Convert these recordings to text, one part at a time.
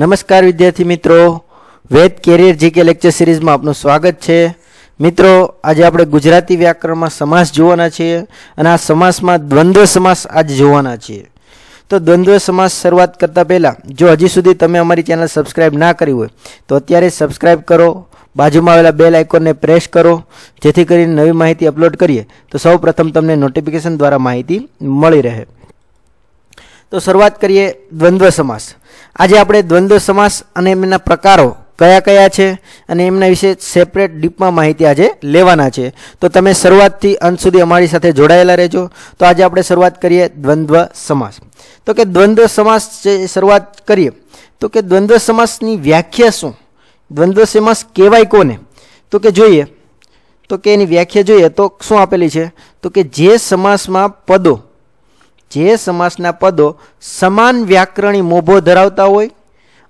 नमस्कार विद्यार्थी मित्रों वेद करियर जी के लेक्चर सीरीज में आपनो स्वागत छे मित्रों आज આપણે ગુજરાતી વ્યાકરણમાં સમાસ જોવાના છે અને આ સમાસમાં દ્વંદ્વ સમાસ આજે જોવાના છે તો દ્વંદ્વ સમાસ શરૂઆત કરતા પહેલા જો અજી સુધી તમે અમારી ચેનલ સબ્સ્ક્રાઇબ ના કરી હોય તો અત્યારે સબ્સ્ક્રાઇબ કરો बाजूમાં આવેલા બેલ આઇકન ને પ્રેસ કરો જેથી કરીને નવી માહિતી અપલોડ કરીએ તો સૌ પ્રથમ તમને નોટિફિકેશન દ્વારા માહિતી મળી રહે તો શરૂઆત કરીએ દ્વંદ્વ સમાસ આજે આપણે દ્વંદ્વ સમાસ અને એના પ્રકારો કયા કયા છે અને એમના વિશે સેપરેટ ડીપમાં માહિતી આજે લેવાના છે તો તમે શરૂઆતમાં સુધી અમારી સાથે જોડાયેલા રહેજો તો આજે આપણે શરૂઆત કરીએ દ્વંદ્વ સમાસ તો કે દ્વંદ્વ સમાસ છે શરૂઆત કરીએ તો કે દ્વંદ્વ સમાસની વ્યાખ્યા શું દ્વંદ્વ સમાસ કેવાય કોને તો કે જોઈએ તો કે એની વ્યાખ્યા જોઈએ તો શું આપેલી છે તો કે જે સમાસમાં પદો જે સમાસના પદો સમાન વ્યાકરણી મોભો ધરાવતા હોય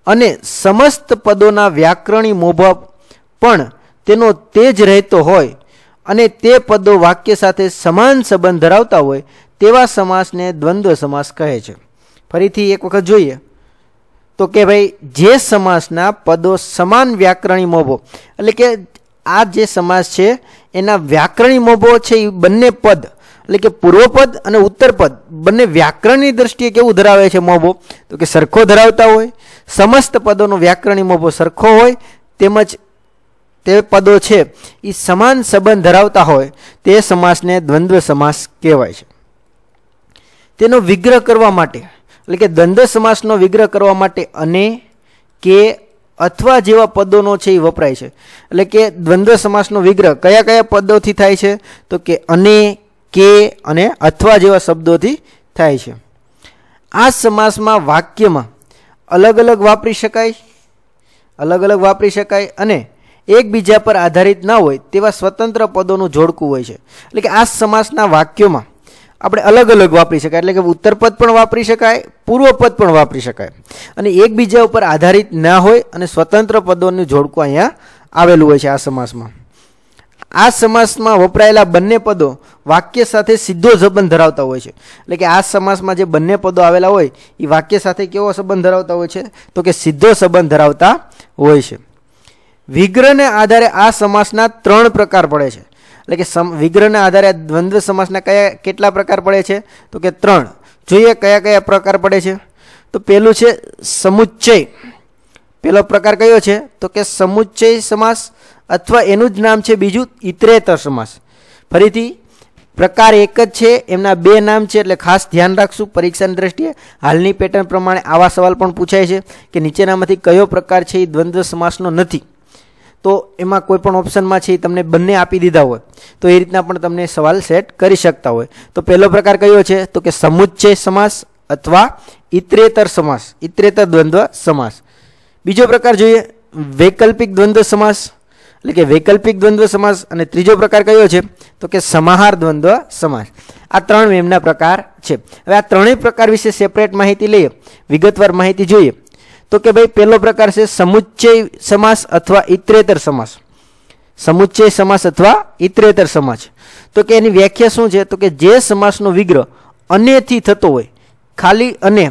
અને સમસ્ત પદોના વ્યાકરણી મોભો પણ તેનો તેજ રહેતો હોય અને તે પદો વાક્ય સાથે સમાન સંબંધ ધરાવતા હોય તેવા સમાસને દ્વંદ્વ સમાસ કહે છે ફરીથી એક વખત જોઈએ તો કે ભાઈ જે સમાસના પદો સમાન વ્યાકરણી મોભો એટલે કે આ જે સમાસ છે એના વ્યાકરણી મોભો છે એ બંને પદ એટલે કે પૂર્વપદ અને ઉત્તરપદ બંને વ્યાકરણની દ્રષ્ટિએ કેવું ધરાવે છે મોભો તો કે સરખો ધરાવતા હોય સમસ્ત પદોનો વ્યાકરણી મોભો સરખો હોય તેમજ તે પદો છે એ સમાન સંબંધ ધરાવતા હોય તે સમાસને દ્વંદ્વ સમાસ કહેવાય છે તેનો વિગ્રહ કરવા માટે એટલે કે દ્વંદ્વ સમાસનો વિગ્રહ કરવા માટે અને કે અથવા જેવા પદોનો છે એ વપરાય છે એટલે કે દ્વંદ્વ સમાસનો વિગ્રહ કયા કયા પદોથી થાય છે તો કે અને કે અને अथवा જેવા શબ્દોથી થાય છે આ સમાસમાં વાક્યમાં અલગ અલગ વાપરી શકાય અલગ અલગ વાપરી શકાય અને એકબીજા પર આધારિત ન હોય તેવા સ્વતંત્ર પદોનું જોડકું હોય છે એટલે કે આ સમાસના વાક્યોમાં આપણે અલગ અલગ વાપરી શકાય એટલે કે ઉત્તર પદ પણ વાપરી શકાય પૂર્વ પદ પણ વાપરી શકાય અને એકબીજા ઉપર આધારિત ન હોય અને સ્વતંત્ર પદોનું જોડકું અહીંયા આવેલું હોય છે આ સમાસમાં આ સમાસમાં વપરાયેલા બંને પદો વાક્ય સાથે સીધો સંબંધ ધરાવતા હોય છે એટલે કે આ સમાસમાં જે બંને પદો આવેલા હોય એ વાક્ય સાથે કેવો સંબંધ ધરાવતા હોય છે તો કે સીધો સંબંધ ધરાવતા હોય છે વિગ્રહને આધારે આ સમાસના ત્રણ પ્રકાર પડે છે એટલે કે સમ વિગ્રહના આધારે દ્વંદ્વ સમાસના કયા કેટલા પ્રકાર પડે છે તો કે ત્રણ જોઈએ કયા કયા પ્રકાર પડે છે તો પહેલું છે સમુચ્ચય પહેલો પ્રકાર કયો છે તો કે સમુચ્ચય સમાસ અથવા એનું જ નામ છે બીજું ઇતરેતર સમાસ ફરીથી પ્રકાર એક જ છે એમના બે નામ છે એટલે ખાસ ધ્યાન રાખશું પરીક્ષાની દ્રષ્ટિએ હાલની પેટર્ન પ્રમાણે આવા સવાલ પણ પૂછાય છે કે નીચેનામાંથી કયો પ્રકાર છે એ દ્વંદ્વ સમાસનો નથી તો એમાં કોઈ પણ ઓપ્શનમાં છે એ તમને બંને આપી દીધા હોય તો એ રીતના પણ તમને સવાલ સેટ કરી શકતા હોય તો પહેલો પ્રકાર કયો છે તો કે સમુચ્ચય સમાસ અથવા ઇતરેતર સમાસ ઇતરેતર દ્વંદ્વ સમાસ બીજો પ્રકાર જોઈએ વૈકલ્પિક દ્વંદ્વ સમાસ એટલે કે વૈકલ્પિક દ્વંદ્વ સમાસ અને ત્રીજો પ્રકાર કયો છે તો કે સમાહાર દ્વંદ્વ સમાસ આ ત્રણ એમના પ્રકાર છે હવે આ ત્રણેય પ્રકાર વિશે સેપરેટ માહિતી લઈ વિગતવાર માહિતી જોઈએ તો કે ભાઈ પહેલો પ્રકાર છે સમુચ્ચય સમાસ અથવા ઇત્રેતર સમાસ સમુચ્ચય સમાસ અથવા ઇત્રેતર સમાસ તો કે એની વ્યાખ્યા શું છે તો કે જે સમાસનો વિગ્રહ અન્યથી થતો હોય ખાલી અને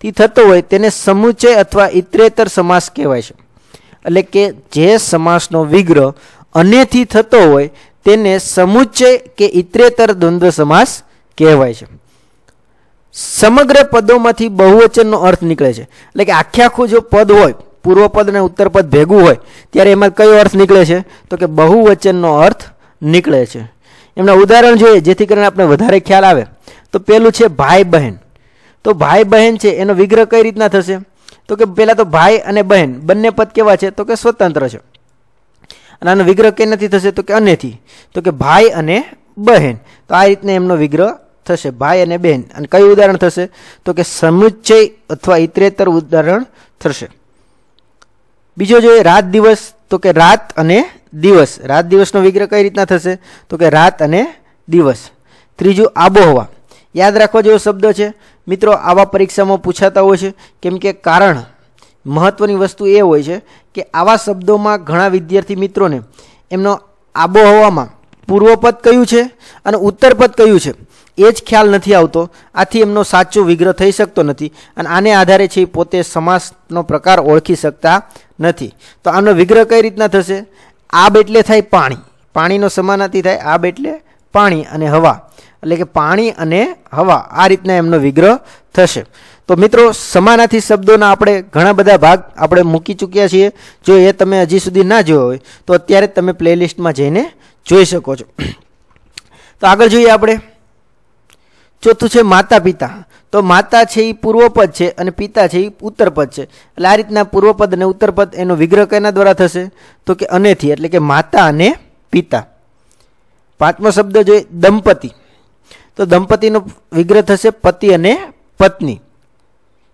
થી થતો હોય તેને સમુચય અથવા ઇતરેતર સમાસ કહેવાય છે એટલે કે જે સમાસનો વિગ્રહ અનેથી થતો હોય તેને સમુચ્ચય કે ઇતરેતર દ્વંદ્વ સમાસ કહેવાય છે સમગ્ર પદોમાંથી બહુવચનનો અર્થ નીકળે છે એટલે કે આખે આખું જો પદ હોય પૂર્વ પદ અને ઉત્તર પદ ભેગું હોય ત્યારે એમાં કયો અર્થ નીકળે છે તો કે બહુવચનનો અર્થ નીકળે છે એમના ઉદાહરણ જોઈએ જેથી કરીને આપણે વધારે ખ્યાલ આવે તો પેલું છે ભાઈ બહેન તો ભાઈ બહેન છે એનો વિગ્રહ કઈ રીતના થશે તો કે પહેલા તો ભાઈ અને બહેન બંને પદ કેવા છે તો કે સ્વતંત્ર છે અને આનો વિગ્રહ કે નથી થશે તો કે અનેથી તો કે ભાઈ અને બહેન તો આ રીતે એમનો વિગ્રહ થશે ભાઈ અને બહેન અને કઈ ઉદાહરણ થશે તો કે સમુच्चय અથવા ઈતરેતર ઉદાહરણ થશે બીજો જોય રાત દિવસ તો કે રાત અને દિવસ રાત દિવસનો વિગ્રહ કઈ રીતના થશે તો કે રાત અને દિવસ ત્રીજો આબોહવા યાદ રાખવા જેવો શબ્દ છે મિત્રો આવા પરીક્ષામાં પૂછાતા હોય છે કેમ કે કારણ મહત્ત્વની વસ્તુ એ હોય છે કે આવા શબ્દોમાં ઘણા વિદ્યાર્થી મિત્રોને એમનો આબોહવામાં પૂર્વપદ કયું છે અને ઉત્તરપદ કયું છે એ જ ખ્યાલ નથી આવતો આથી એમનો સાચો વિગ્રહ થઈ શકતો નથી અને આને આધારે છે પોતે સમાસનો પ્રકાર ઓળખી શકતા નથી તો આનો વિગ્રહ કઈ રીતના થશે આબ એટલે થાય પાણી પાણીનો સમાનાર્થી થાય આબ એટલે પાણી અને હવા એટલે કે પાણી અને હવા આ રીતના એમનો વિગ્રહ થશે તો મિત્રો સમાનાથી શબ્દોના આપણે ઘણા બધા ભાગ આપણે મૂકી ચૂક્યા છીએ જો એ તમે અજી સુધી ના જોયો હોય તો અત્યારે તમે પ્લે લિસ્ટ માં જઈને જોઈ શકો છો તો આગળ જોઈએ આપણે ચોથું છે માતા-પિતા તો માતા છે ઈ પૂર્વપદ છે અને પિતા છે ઈ ઉત્તરપદ છે એટલે આ રીતના પૂર્વપદ ને ઉત્તરપદ એનો વિગ્રહ કઈના દ્વારા થશે તો કે અનેથી એટલે કે માતા અને પિતા પાંચમો શબ્દ છે દંપતી તો દંપતી નું વિગ્રહ થશે પતિ અને પત્ની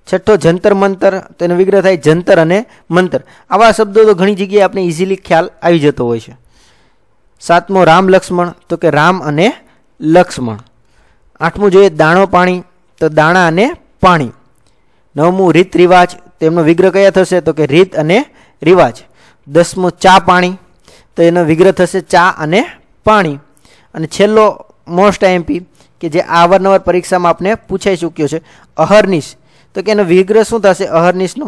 છઠ્ઠો જંતર મંતર તેનો વિગ્રહ થાય જંતર અને મંતર આવા શબ્દો તો ઘણી જગ્યાએ આપને ઈઝીલી ખ્યાલ આવી જતો હોય છે સાતમો રામ લક્ષ્મણ તો કે રામ અને લક્ષ્મણ આઠમો જોઈએ દાણો પાણી તો દાણા અને પાણી નવમો રીત રિવાજ તેમનો વિગ્રહ કયા થશે તો કે રીત અને રિવાજ દસમો ચા પાણી તો એનો વિગ્રહ થશે ચા અને પાણી અને છેલ્લો મોસ્ટ આમ્પી કે જે આબર નબર પરીક્ષામાં આપણે પૂછાઈ ચૂક્યો છે અહર્નિશ તો કે એનો વિગ્રહ શું થશે અહર્નિશનો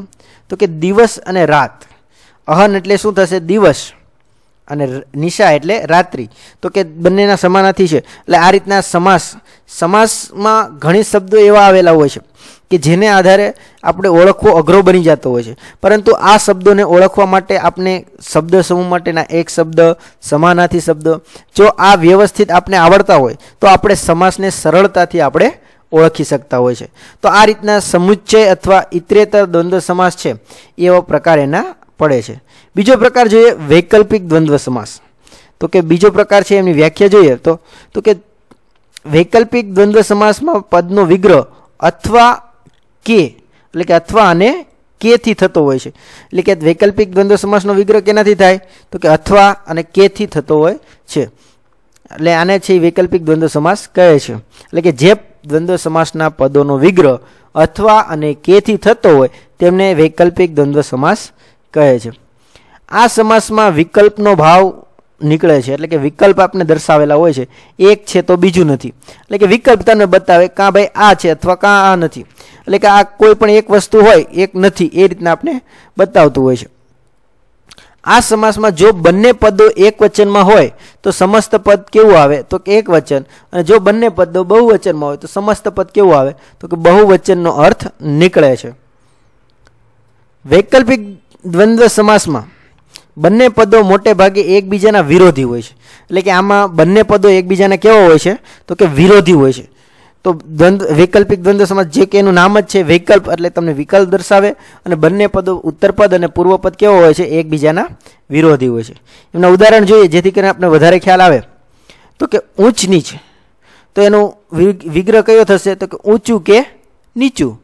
તો કે દિવસ અને રાત અહન એટલે શું થશે દિવસ અને નિશા એટલે રાત્રી તો કે બંનેના સમાનાથી છે એટલે આ રીતના સમાસ સમાસમાં ઘણી શબ્દો એવા આવેલા હોય છે કે જેને આધારે આપણે ઓળખવો અઘરો બની જતો હોય છે પરંતુ આ શબ્દોને ઓળખવા માટે આપણે શબ્દ સમૂહ માટેના એક શબ્દ સમાનાથી શબ્દ જો આ વ્યવસ્થિત આપણે આવડતા હોય તો આપણે સમાસને સરળતાથી આપણે ઓળખી શકતા હોય છે તો આ રીતના સમુચ્ચય અથવા ઇતરેતર દ્વંદ્વ સમાસ છે એવો પ્રકાર એના પડે છે બીજો પ્રકાર જોઈએ વૈકલ્પિક દ્વંદ્વ સમાસ તો કે બીજો પ્રકાર છે એમની વ્યાખ્યા જોઈએ તો તો કે વૈકલ્પિક દ્વંદ્વ સમાસમાં પદનો વિગ્રહ અથવા કે એટલે કે અથવા અને કેથી થતો હોય છે એટલે કે વૈકલ્પિક દ્વંદ્વ સમાસનો વિગ્રહ કેનાથી થાય તો કે અથવા અને કેથી થતો હોય છે એટલે આને છે વૈકલ્પિક દ્વંદ્વ સમાસ કહે છે એટલે કે જે દ્વંદ્વ સમાસના પદોનો વિગ્રહ અથવા અને કેથી થતો હોય તેમને વૈકલ્પિક દ્વંદ્વ સમાસ કહે છે આ સમાસમાં વિકલ્પનો ભાવ निकले छे એટલે કે વિકલ્પ આપને દર્શાવેલો હોય છે એક છે તો બીજું નથી એટલે કે વિકલ્પ તમને બતાવે કા ભાઈ આ છે अथवा કા આ નથી એટલે કે આ કોઈ પણ એક વસ્તુ હોય એક નથી એ રીતના આપને બતાવતું હોય છે આ સમાસમાં જો બંને પદો એકવચનમાં હોય તો સમસ્ત પદ કેવું આવે તો કે એકવચન અને જો બંને પદો બહુવચનમાં હોય તો સમસ્ત પદ કેવું આવે તો કે બહુવચનનો અર્થ નીકળે છે વૈકલ્પિક દ્વંદ્વ સમાસમાં બન્ને પદો મોટે ભાગે એકબીજાના વિરોધી હોય છે એટલે કે આમાં બન્ને પદો એકબીજાને કેવા હોય છે તો કે વિરોધી હોય છે તો દંડ વૈકલ્પિક દંડ સમજા જે કે નું નામ જ છે વૈકલ્પ એટલે તમને વિકલ્પ દર્શાવે અને બન્ને પદો ઉત્તર પદ અને પૂર્વ પદ કેવા હોય છે એકબીજાના વિરોધી હોય છે એનું ઉદાહરણ જોઈએ જેથી કરીને આપને વધારે ખ્યાલ આવે તો કે ઊંચ નીચ તો એનું વિગ્રહ કયો થશે તો કે ઊંચું કે નીચું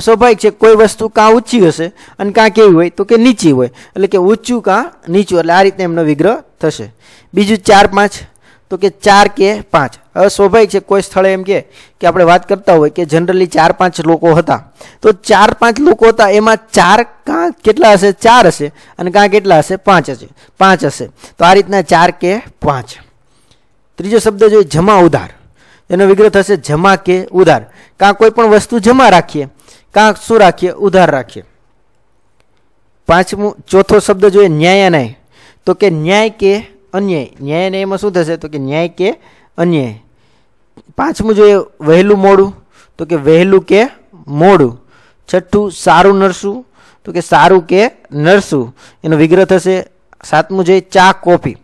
સૌ ભાયક છે કોઈ વસ્તુ કા ઊંચી હશે અને કા કેવી હોય તો કે નીચી હોય એટલે કે ઊંચું કા નીચું એટલે આ રીતે એમનો વિગ્રહ થશે બીજું 4 5 તો કે 4 કે 5 હવે સૌ ભાયક છે કોઈ સ્થળે એમ કે કે આપણે વાત કરતા હોય કે જનરલી 4 5 લોકો હતા તો 4 5 લોકો હતા એમાં 4 કા કેટલા હશે 4 હશે અને કા કેટલા હશે 5 હશે 5 હશે તો આ રીતે 4 કે 5 ત્રીજો શબ્દ જોઈએ જમા ઉધાર એનો વિગ્રહ થશે જમા કે ઉધાર કા કોઈ પણ વસ્તુ જમા રાખીએ કા સુ રાખીએ ઉધાર રાખીએ પાંચમો ચોથો શબ્દ જોઈએ ન્યાયનય તો કે ન્યાય કે અન્યાય ન્યાયનય માં શું થશે તો કે ન્યાય કે અન્યાય પાંચમો જોઈએ વહેલુ મોડુ તો કે વહેલુ કે મોડુ છઠ્ઠું સારુ નરસુ તો કે સારુ કે નરસુ એનો વિગ્રહ થશે સાતમો જોઈએ ચા કોપી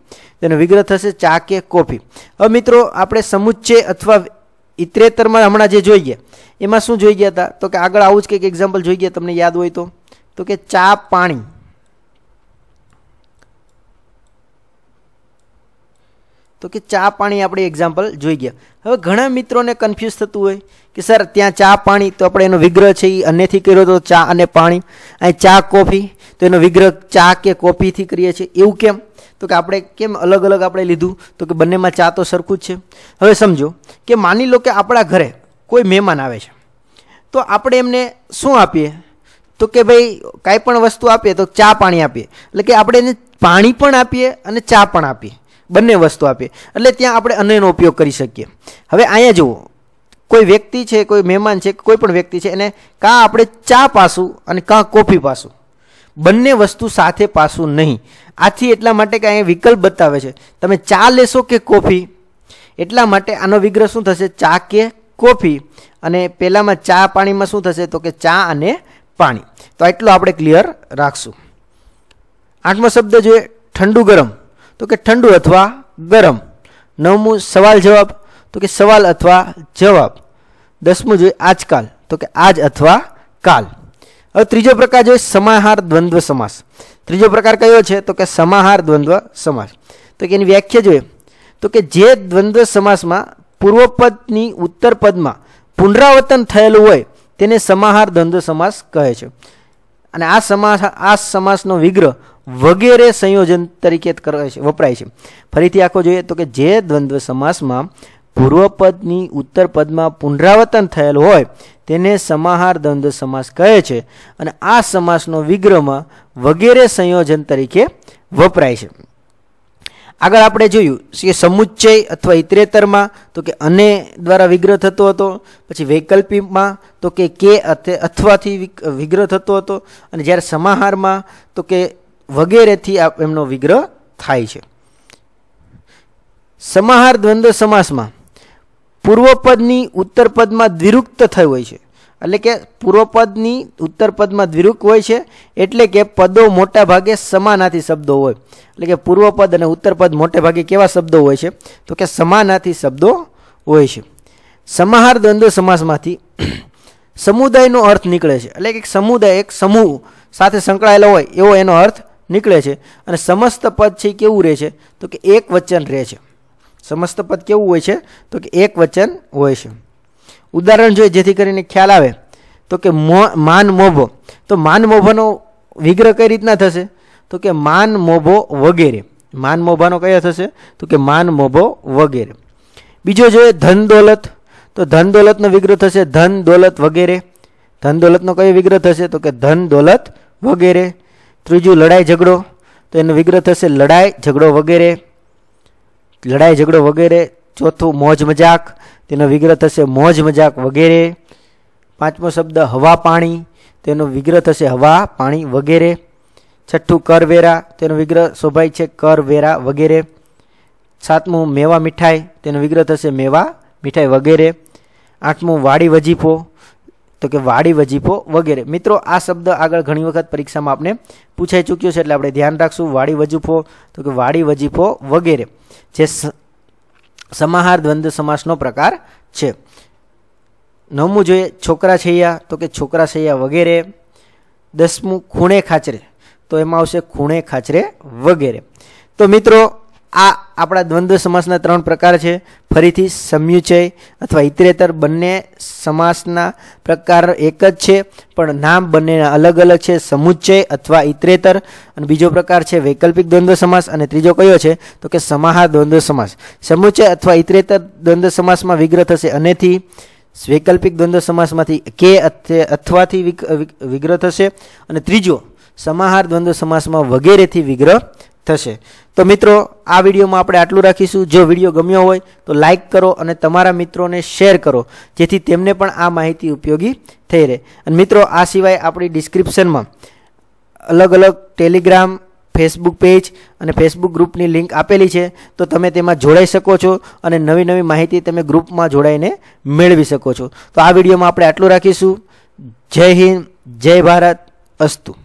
देन विग्रह થશે ચા કે કોફી હવે મિત્રો આપણે સમુચે अथवा इतरेतरમાં હમણા જે જોઈએ એમાં શું જોઈ ગયા હતા તો કે આગળ આવું જ કે કે એક્ઝામ્પલ જોઈ ગયા તમને યાદ હોય તો તો કે ચા પાણી તો કે ચા પાણી આપડે એક્ઝામ્પલ જોઈ ગયા હવે ઘણા મિત્રોને કન્ફ્યુઝ થતું હોય કે સર ત્યાં ચા પાણી તો આપણે એનો વિગ્રહ છે ઈ અન્યથી કહી રહ્યો તો ચા અને પાણી અહી ચા કોફી તો એનો વિગ્રહ ચા કે કોફી થી કરીએ છે એવું કેમ તો કે આપણે કેમ અલગ અલગ આપણે લીધું તો કે બन्ने માં ચા તો સરખું જ છે હવે સમજો કે માની લો કે આપણા ઘરે કોઈ મહેમાન આવે છે તો આપણે એમને શું આપીએ તો કે ભાઈ કઈ પણ વસ્તુ આપીએ તો ચા પાણી આપીએ એટલે કે આપણે એને પાણી પણ આપીએ અને ચા પણ આપીએ બन्ने વસ્તુ આપે એટલે ત્યાં આપણે અનયનો ઉપયોગ કરી શકીએ હવે આયા જુઓ કોઈ વ્યક્તિ છે કોઈ મહેમાન છે કોઈ પણ વ્યક્તિ છે એને કા આપણે ચા પાસું અને કા કોફી પાસું બन्ने વસ્તુ સાથે પાસું નહીં આથી એટલા માટે કે આયે વિકલ્પ બતાવે છે તમે ચા લેશો કે કોફી એટલા માટે આનો વિગ્રહ શું થશે ચા કે કોફી અને પહેલામાં ચા પાણીમાં શું થશે તો કે ચા અને પાણી તો આટલું આપણે ક્લિયર રાખશું આઠમ શબ્દ છે ઠંડુ ગરમ તો કે ઠંડુ अथवा ગરમ 9મો સવાલ જવાબ તો કે સવાલ अथवा જવાબ 10મો જોઈએ આજકાલ તો કે આજ अथवा કાલ હવે ત્રીજો પ્રકાર જોઈએ સમાહાર દ્વંદ્વ સમાસ ત્રીજો પ્રકાર કયો છે તો કે સમાહાર દ્વંદ્વ સમાસ તો કે એની વ્યાખ્યા જોઈએ તો કે જે દ્વંદ્વ સમાસમાં પૂર્વ પદની ઉત્તર પદમાં પુનરાવતન થયેલું હોય તેને સમાહાર દ્વંદ્વ સમાસ કહે છે અને આ સમા આ સમાસનો વિગ્રહ વગેરે સંયોજન તરીકે છે વપરાય છે ફરીથી આખો જોઈએ તો કે જે દ્વંદ્વ સમાસમાં પૂર્વપદની ઉત્તર પદમાં પુનરાવર્તન થયેલ હોય તેને સમાહાર દ્વંદ્વ સમાસ કહે છે અને આ સમાસનો વિગ્રહમાં વગેરે સંયોજન તરીકે વપરાય છે આગળ આપણે જોયું કે સમુચ્ચય અથવા ઇતરેતરમાં તો કે અને દ્વારા વિગ્રહ થતો હતો પછી વૈકલ્પિકમાં તો કે કે અથવાથી વિગ્રહ થતો હતો અને જ્યારે સમાહારમાં તો કે વગેરેથી આ એમનો વિગ્રહ થાય છે સમાહાર દ્વંદ્વ સમાસમાં પૂર્વપદની ઉત્તરપદમાં દ્વિરુક્ત થઈ હોય છે એટલે કે પૂર્વપદની ઉત્તરપદમાં દ્વિરુક્ત હોય છે એટલે કે પદો મોટા ભાગે સમાનાથી શબ્દો હોય એટલે કે પૂર્વપદ અને ઉત્તરપદ મોટે ભાગે કેવા શબ્દો હોય છે તો કે સમાનાથી શબ્દો હોય છે સમાહાર દ્વંદ્વ સમાસમાંથી સમુદાયનો અર્થ નીકળે છે એટલે કે સમુદાય એક સમૂહ સાથે સંકળાયેલો હોય એવો એનો અર્થ निकले छे અને समस्त पद છે કેવું રહે છે તો કે એકવચન રહે છે समस्त पद કેવું હોય છે તો કે એકવચન હોય છે ઉદાહરણ જોઈએ જેથી કરીને ખ્યાલ આવે તો કે માનમોભ તો માનમોભનો વિગ્રહ કઈ રીતે થાશે તો કે માનમોભો વગેરે માનમોભનો કયો થશે તો કે માનમોભો વગેરે બીજો જોઈએ ધનદોલત તો ધનદોલતનો વિગ્રહ થશે ધન દોલત વગેરે ધનદોલતનો કયો વિગ્રહ થશે તો કે ધન દોલત વગેરે બીજુ લડાઈ ઝઘડો તો એનો વિગ્રહ થશે લડાઈ ઝઘડો વગેરે લડાઈ ઝઘડો વગેરે ચોથું મોજ મજાક તેનો વિગ્રહ થશે મોજ મજાક વગેરે પાંચમો શબ્દ હવા પાણી તેનો વિગ્રહ થશે હવા પાણી વગેરે છઠ્ઠું કરવેરા તેનો વિગ્રહ સોભાય છે કરવેરા વગેરે સાતમો મેવા મીઠાઈ તેનો વિગ્રહ થશે મેવા મીઠાઈ વગેરે આઠમો વાડી વજીપો તો કે વાડી વજીફો વગેરે મિત્રો આ શબ્દ આગળ ઘણી વખત પરીક્ષામાં આપણે પૂછાઈ ચૂક્યો છે એટલે આપણે ધ્યાન રાખશું વાડી વજીફો તો કે વાડી વજીફો વગેરે જે સમાહાર દ્વંદ સમાસનો પ્રકાર છે નવમો જોઈએ છોકરા છૈયા તો કે છોકરા છૈયા વગેરે દસમો ખૂણે ખાચરે તો એમાં આવશે ખૂણે ખાચરે વગેરે તો મિત્રો આ આપણા દ્વંદ્વ સમાસના ત્રણ પ્રકાર છે ફરીથી સમયુચય અથવા ઇતરેતર બંને સમાસના પ્રકાર એક જ છે પણ નામ બંનેના અલગ અલગ છે સમુચ્ચય અથવા ઇતરેતર અને બીજો પ્રકાર છે વૈકલ્પિક દ્વંદ્વ સમાસ અને ત્રીજો કયો છે તો કે સમાહાર દ્વંદ્વ સમાસ સમુચ્ચય અથવા ઇતરેતર દ્વંદ્વ સમાસમાં વિગ્રહ થશે અનેથી વૈકલ્પિક દ્વંદ્વ સમાસમાંથી કે અથવાથી વિગ્રહ થશે અને ત્રીજો સમાહાર દ્વંદ્વ સમાસમાં વગેરેથી વિગ્રહ થશે તો મિત્રો આ વિડિયો માં આપણે આટલું રાખીશું જો વિડિયો ગમ્યો હોય તો લાઈક કરો અને તમારા મિત્રોને શેર કરો જેથી તેમને પણ આ માહિતી ઉપયોગી થઈ રહે અને મિત્રો આ સિવાય આપણી ડિસ્ક્રિપ્શનમાં અલગ અલગ ટેલિગ્રામ ફેસબુક પેજ અને ફેસબુક ગ્રુપની લિંક આપેલી છે તો તમે તેમાં જોડાઈ શકો છો અને નવી નવી માહિતી તમે ગ્રુપમાં જોડાઈને મેળવી શકો છો તો આ વિડિયો માં આપણે આટલું રાખીશું જય હિન્દ જય ભારત અસ્તુ